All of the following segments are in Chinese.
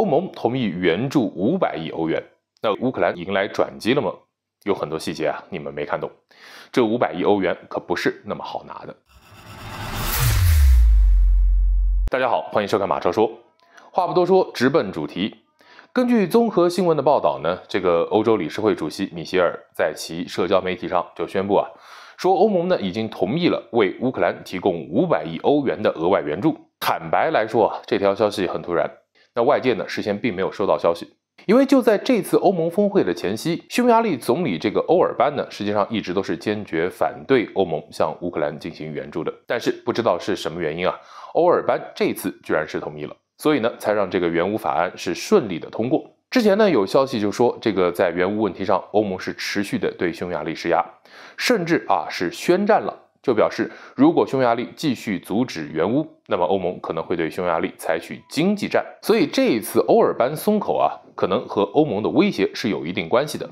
欧盟同意援助五百亿欧元，那乌克兰迎来转机了吗？有很多细节啊，你们没看懂。这五百亿欧元可不是那么好拿的。大家好，欢迎收看马超说。话不多说，直奔主题。根据综合新闻的报道呢，这个欧洲理事会主席米歇尔在其社交媒体上就宣布啊，说欧盟呢已经同意了为乌克兰提供五百亿欧元的额外援助。坦白来说啊，这条消息很突然。那外界呢事先并没有收到消息，因为就在这次欧盟峰会的前夕，匈牙利总理这个欧尔班呢实际上一直都是坚决反对欧盟向乌克兰进行援助的。但是不知道是什么原因啊，欧尔班这次居然是同意了，所以呢才让这个援乌法案是顺利的通过。之前呢有消息就说这个在援乌问题上，欧盟是持续的对匈牙利施压，甚至啊是宣战了。就表示，如果匈牙利继续阻止援乌，那么欧盟可能会对匈牙利采取经济战。所以这一次欧尔班松口啊，可能和欧盟的威胁是有一定关系的。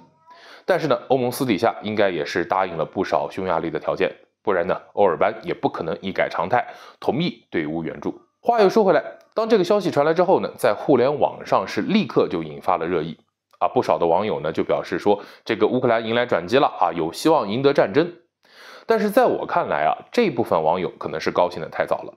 但是呢，欧盟私底下应该也是答应了不少匈牙利的条件，不然呢，欧尔班也不可能一改常态，同意对乌援助。话又说回来，当这个消息传来之后呢，在互联网上是立刻就引发了热议啊！不少的网友呢就表示说，这个乌克兰迎来转机了啊，有希望赢得战争。但是在我看来啊，这部分网友可能是高兴的太早了，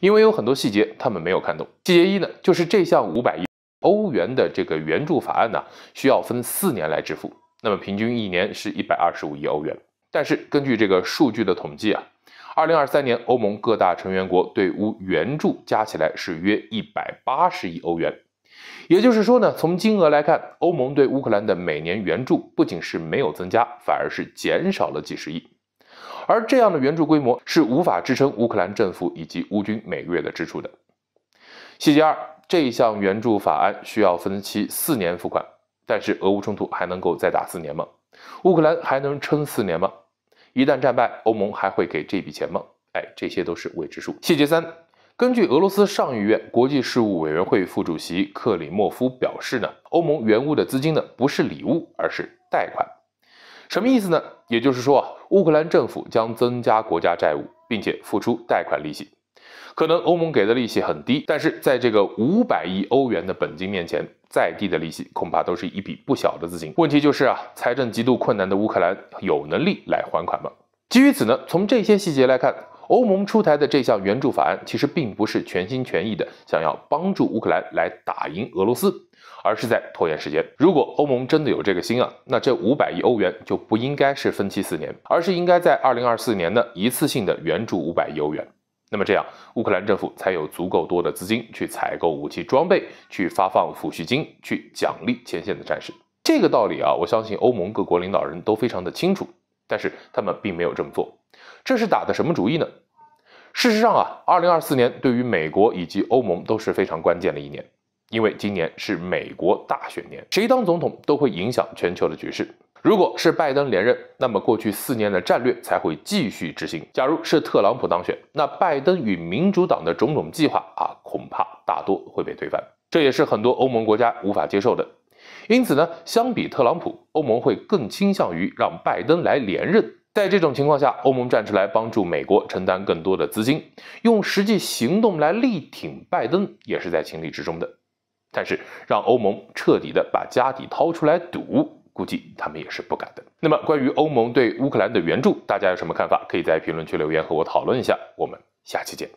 因为有很多细节他们没有看懂。细节一呢，就是这项五百亿欧元的这个援助法案呢，需要分四年来支付，那么平均一年是一百二十五亿欧元。但是根据这个数据的统计啊，二零二三年欧盟各大成员国对乌援助加起来是约一百八十亿欧元，也就是说呢，从金额来看，欧盟对乌克兰的每年援助不仅是没有增加，反而是减少了几十亿。而这样的援助规模是无法支撑乌克兰政府以及乌军每个月的支出的。细节二，这项援助法案需要分期四年付款，但是俄乌冲突还能够再打四年吗？乌克兰还能撑四年吗？一旦战败，欧盟还会给这笔钱吗？哎，这些都是未知数。细节三，根据俄罗斯上议院国际事务委员会副主席克里莫夫表示呢，欧盟援乌的资金呢不是礼物，而是贷款。什么意思呢？也就是说啊，乌克兰政府将增加国家债务，并且付出贷款利息。可能欧盟给的利息很低，但是在这个五百亿欧元的本金面前，再低的利息恐怕都是一笔不小的资金。问题就是啊，财政极度困难的乌克兰有能力来还款吗？基于此呢，从这些细节来看，欧盟出台的这项援助法案其实并不是全心全意的想要帮助乌克兰来打赢俄罗斯。而是在拖延时间。如果欧盟真的有这个心啊，那这五百亿欧元就不应该是分期四年，而是应该在二零二四年呢一次性的援助五百亿欧元。那么这样，乌克兰政府才有足够多的资金去采购武器装备，去发放抚恤金，去奖励前线的战士。这个道理啊，我相信欧盟各国领导人都非常的清楚，但是他们并没有这么做。这是打的什么主意呢？事实上啊，二零二四年对于美国以及欧盟都是非常关键的一年。因为今年是美国大选年，谁当总统都会影响全球的局势。如果是拜登连任，那么过去四年的战略才会继续执行；假如是特朗普当选，那拜登与民主党的种种计划啊，恐怕大多会被推翻。这也是很多欧盟国家无法接受的。因此呢，相比特朗普，欧盟会更倾向于让拜登来连任。在这种情况下，欧盟站出来帮助美国承担更多的资金，用实际行动来力挺拜登，也是在情理之中的。但是让欧盟彻底的把家底掏出来赌，估计他们也是不敢的。那么关于欧盟对乌克兰的援助，大家有什么看法？可以在评论区留言和我讨论一下。我们下期见。